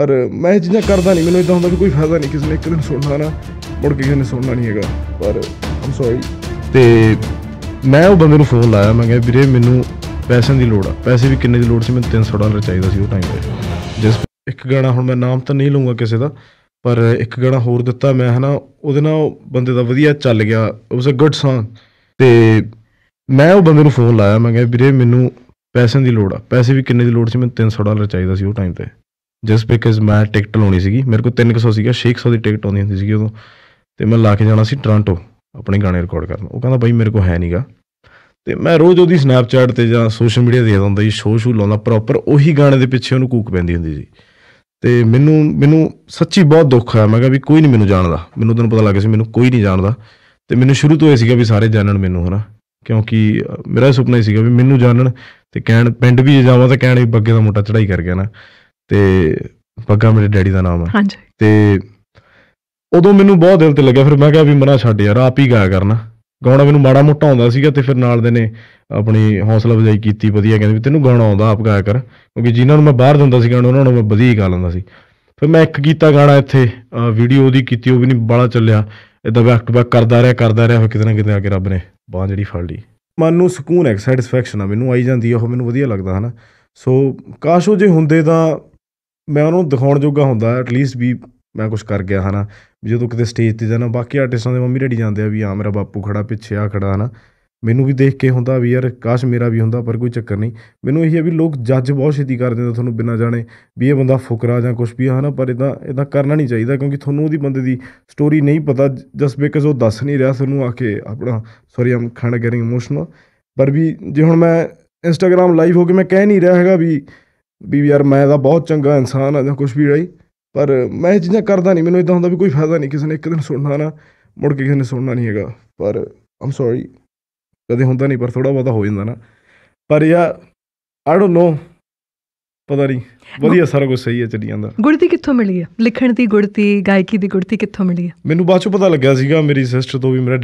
ਪਰ ਮੈਂ ਇਹ ਚੀਜ਼ਾਂ ਕਰਦਾ ਨਹੀਂ ਮੈਨੂੰ ਇਦਾਂ ਹੁੰਦਾ ਵੀ ਕੋਈ ਫਾਇਦਾ ਨਹੀਂ ਕਿਸੇ ਨੇ ਇੱਕ ਦਿਨ ਸੁਣਨਾ ਨਾ ਮੁੜ ਕੇ ਕਿਸੇ ਨੇ ਸੁਣਨਾ ਨਹੀਂ ਹੈਗਾ ਪਰ ਆਮ ਸੌਰੀ ਤੇ ਮੈਂ ਉਹ ਬੰਦੇ ਨੂੰ ਫੋਨ ਲਾਇਆ ਮੈਂ ਕਿਹਾ ਵੀਰੇ ਮੈਨੂੰ ਪੈਸਿਆਂ ਦੀ ਲੋੜ ਆ ਪੈਸੇ ਵੀ ਕਿੰਨੇ ਦੀ ਲੋੜ ਸੀ ਮੈਨੂੰ 300 ਡਾਲਰ ਚਾਹੀਦਾ ਸੀ ਉਹ ਟਾਈਮ ਤੇ ਜਿਸ ਇੱਕ ਗਾਣਾ ਹੁਣ ਮੈਂ ਨਾਮ ਤਾਂ ਨਹੀਂ ਲਊਗਾ ਕਿਸੇ ਦਾ ਪਰ ਇੱਕ ਗਾਣਾ ਹੋਰ ਦਿੱਤਾ ਮੈਂ ਹਨਾ ਉਹਦੇ ਨਾਲ ਬੰਦੇ ਦਾ ਵਧੀਆ ਚੱਲ ਗਿਆ ਉਹ ਅ ਗੁੱਡ Song ਤੇ ਮੈਂ ਉਹ ਬੰਦੇ ਨੂੰ ਫੋਨ ਲਾਇਆ ਮੈਂ ਕਿਹਾ ਵੀਰੇ ਮੈਨੂੰ ਪੈਸਿਆਂ ਦੀ ਲੋੜ ਆ ਪੈਸੇ ਵੀ ਕਿੰਨੇ ਦੀ ਲੋੜ ਸੀ ਮੈਨੂੰ 300 ਡਾਲਰ ਚਾਹੀਦਾ ਸੀ ਉਹ ਟਾਈਮ ਤੇ ਜਸਟ ਬਿਕਾਜ਼ ਮੈਂ ਟਿਕਟ ਲਾਉਣੀ ਸੀਗੀ ਮੇਰੇ ਕੋਲ 300 ਸੀਗਾ 600 ਦੀ ਟਿਕਟ ਆਉਂਦੀ ਹੁੰਦੀ ਸੀਗੀ ਉਦੋਂ ਤੇ ਮੈਂ ਲਾ ਕੇ ਜਾਣਾ ਸੀ ਟ੍ਰਾਂਟੋ ਆਪਣੇ ਗਾਣੇ ਰਿਕਾਰਡ ਕਰਨ ਉਹ ਕਹਿੰਦਾ ਬਾਈ ਮੇਰੇ ਕੋਲ ਹੈ ਨਹੀਂਗਾ ਤੇ ਮੈਂ ਰੋਜ਼ ਉਹਦੀ ਸਨੈਪਚੈਟ ਤੇ ਜਾਂ ਸੋਸ਼ਲ ਮੀਡੀਆ ਦੇਖਦਾ ਹੁੰਦਾ ਸੀ ਸ਼ੋਅ ਸ਼ੂ ਲਾਉਂਦਾ ਪ੍ਰੋਪਰ ਉਹੀ ਗਾਣੇ ਦੇ ਪਿੱਛੇ ਉਹਨੂੰ ਕੂਕ ਪੈਂਦੀ ਹੁੰਦੀ ਸੀ ਤੇ ਮੈਨੂੰ ਮੈਨੂੰ ਸੱਚੀ ਬਹੁਤ ਦੁੱਖ ਆ ਮੈਂ ਕਿਹਾ ਵੀ ਕੋਈ ਨਹੀਂ ਮੈਨੂੰ ਜਾਣਦਾ ਮੈਨੂੰ ਤੈਨੂੰ ਪਤਾ ਗਿਆ ਸੀ ਮੈਨੂੰ ਕੋਈ ਨਹੀਂ ਜਾਣਦਾ ਤੇ ਮੈਨੂੰ ਸ਼ੁਰੂ ਤੋਂ ਇਹ ਸੀਗਾ ਵੀ ਸਾਰੇ ਜਾਣਣ ਮੈਨੂੰ ਹਨਾ ਕਿਉਂਕਿ ਮੇਰਾ ਸੁਪਨਾ ਹੀ ਸੀਗਾ ਵੀ ਮੈਨੂੰ ਜਾਣਨ ਤੇ ਕਹਿਣ ਪਿੰਡ ਵੀ ਜਾਵਾਂ ਤਾਂ ਕਹਿਣ ਵੀ ਬੱਗੇ ਦਾ ਮੋਟਾ ਚੜਾਈ ਕਰ ਗਿਆ ਨਾ ਤੇ ਪੱਗਾ ਮੇਰੇ ਡੈਡੀ ਦਾ ਨਾਮ ਆ ਹਾਂਜੀ ਤੇ ਉਦੋਂ ਮੈਨੂੰ ਬਹੁਤ ਦਿਲ ਤੇ ਲੱਗਿਆ ਫਿਰ ਮੈਂ ਕਿਹਾ ਵੀ ਮਨਾ ਛੱਡ ਯਾਰ ਆਪ ਹੀ ਗਾਇਆ ਕਰਨਾ ਗਾਉਣਾ ਮੈਨੂੰ ਮਾੜਾ ਮੋਟਾ ਆਉਂਦਾ ਸੀਗਾ ਤੇ ਫਿਰ ਨਾਲ ਦੇ ਨੇ ਆਪਣੀ ਹੌਸਲਾ ਵਜਾਈ ਕੀਤੀ ਵਧੀਆ ਕਹਿੰਦੇ ਵੀ ਤੈਨੂੰ ਗਾਉਣਾ ਆਉਂਦਾ ਆਪ ਗਾਇਆ ਕਰ ਕਿਉਂਕਿ ਜਿਨ੍ਹਾਂ ਨੂੰ ਮੈਂ ਬਾਹਰ ਦਿੰਦਾ ਸੀ ਗਾਣਾ ਉਹਨਾਂ ਨੂੰ ਮੈਂ ਵਧੀਆ ਹੀ ਗਾ ਲੈਂਦਾ ਸੀ ਫਿਰ ਮੈਂ ਇੱਕ ਕੀਤਾ ਗਾਣਾ ਇੱਥੇ ਵੀਡੀਓ ਉਹਦੀ ਕੀਤੀ ਉਹ ਵੀ ਨਹੀਂ ਬਾਲਾ ਚੱਲਿਆ ਇਦਾਂ ਬੈਕ ਟੂ ਬੈਕ ਕਰਦਾ ਰਿਹਾ ਕਰਦਾ ਰਿਹਾ ਫਿਰ ਕਿਤੇ ਨਾ ਕਿਤੇ ਆ ਕੇ ਰੱਬ ਨੇ ਬਾਹ ਜਿਹੜੀ ਫੜ ਲਈ ਮਨ ਨੂੰ ਸਕੂਨ ਹੈ ਸੈਟੀਸਫੈਕਸ਼ਨ ਆ ਮੈਨੂੰ ਆਈ ਜਾਂਦੀ ਆ ਉਹ ਮੈਨੂੰ ਵਧੀਆ ਲੱਗਦਾ ਹਨਾ ਸੋ ਕਾਸ਼ ਉਹ ਜੇ ਹੁੰਦੇ ਤਾਂ ਮੈਂ ਉਹਨੂੰ ਦਿਖਾਉਣ ਜੋਗਾ ਹੁੰਦਾ ਐਟਲੀਸਟ ਵੀ ਮੈਂ ਕੁਝ ਕਰ ਗਿਆ ਹਨਾ ਜਦੋਂ ਕਿਤੇ ਸਟੇਜ ਤੇ ਜਾਣਾ ਬਾਕੀ ਆਰਟਿਸਟਾਂ ਦੇ ਮੰਮੀ ਡੈਡੀ ਜਾਂਦੇ ਆ ਵੀ ਆ ਮੇਰਾ ਬਾਪੂ ਖੜਾ ਪਿੱਛੇ ਆ ਖੜਾ ਹਨਾ ਮੈਨੂੰ ਵੀ ਦੇਖ ਕੇ ਹੁੰਦਾ ਵੀ ਯਾਰ ਕਾਸ਼ ਮੇਰਾ ਵੀ ਹੁੰਦਾ ਪਰ ਕੋਈ ਚੱਕਰ ਨਹੀਂ ਮੈਨੂੰ ਇਹੀ ਹੈ ਵੀ ਲੋਕ ਜੱਜ ਬਹੁਤ ਛੇਤੀ ਕਰ ਦਿੰਦੇ ਤੁਹਾਨੂੰ ਬਿਨਾਂ ਜਾਣੇ ਵੀ ਇਹ ਬੰਦਾ ਫੁਕਰਾ ਜਾਂ ਕੁਝ ਵੀ ਆ ਹਨਾ ਪਰ ਇਦਾਂ ਇਦਾਂ ਕਰਨਾ ਨਹੀਂ ਚਾਹੀਦਾ ਕਿਉਂਕਿ ਤੁਹਾਨੂੰ ਉਹਦੀ ਬੰਦੇ ਦੀ ਸਟੋਰੀ ਨਹੀਂ ਪਤਾ ਜਸ ਬਿਕਾਜ਼ ਉਹ ਦੱਸ ਨਹੀਂ ਰਿਹਾ ਤੁਹਾਨੂੰ ਆ ਕੇ ਆਪਣਾ ਸੌਰੀ ਆਮ ਖਾਣਾ ਗੈਟਿੰਗ ਇਮੋਸ਼ਨਲ ਪਰ ਵੀ ਜੇ ਹੁਣ ਮੈਂ ਇੰਸਟਾਗ੍ਰam ਲਾਈਵ ਹੋ ਕੇ ਮੈਂ ਕਹਿ ਨਹੀਂ ਰਿਹਾ ਹੈਗਾ ਵੀ ਵੀ ਯਾਰ ਮੈਂ ਤਾਂ ਬਹੁਤ ਚੰਗਾ ਇਨਸਾਨ ਆ ਜਾਂ ਕੁਝ ਵੀ ਰਹੀ ਪਰ ਮੈਂ ਇਹ ਚੀਜ਼ਾਂ ਕਰਦਾ ਨਹੀਂ ਮੈਨੂੰ ਇਦਾਂ ਹੁੰਦਾ ਵੀ ਕੋਈ ਫਾਇਦਾ ਨਹੀਂ ਕਿਸੇ ਨੇ ਇੱਕ ਦਿਨ ਸੁਣਨਾ ਨਾ ਮੁੜ ਕੇ ਕਿਸੇ ਨੇ ਸੁਣਨਾ ਨਹੀਂ ਹੈਗਾ ਪਰ ਆਮ ਸੌਰੀ ਕਦੇ ਹੁੰਦਾ ਨਹੀਂ ਪਰ ਥੋੜਾ ਬਹੁਤਾ ਹੋ ਜਾਂਦਾ ਨਾ ਪਰ ਯਾ ਆਈ ਡੋਨਟ ਨੋ ਪਤਾ ਨਹੀਂ ਵਧੀਆ ਸਾਰਾ ਕੁਝ ਸਹੀ ਹੈ ਚੱਲੀ ਜਾਂਦਾ ਗੁੜਤੀ ਕਿੱਥੋਂ ਮਿਲੀ ਹੈ ਲਿਖਣ ਦੀ ਗੁੜਤੀ ਗਾਇਕੀ ਦੀ ਗੁੜਤੀ ਕਿੱਥੋਂ ਮਿਲੀ ਹੈ ਮੈਨੂੰ ਬਾਅਦ ਚ ਪਤਾ ਲੱਗਿਆ ਸੀਗਾ ਮੇਰੀ ਸਿਸਟਰ ਤੋਂ ਵੀ ਮੇਰਾ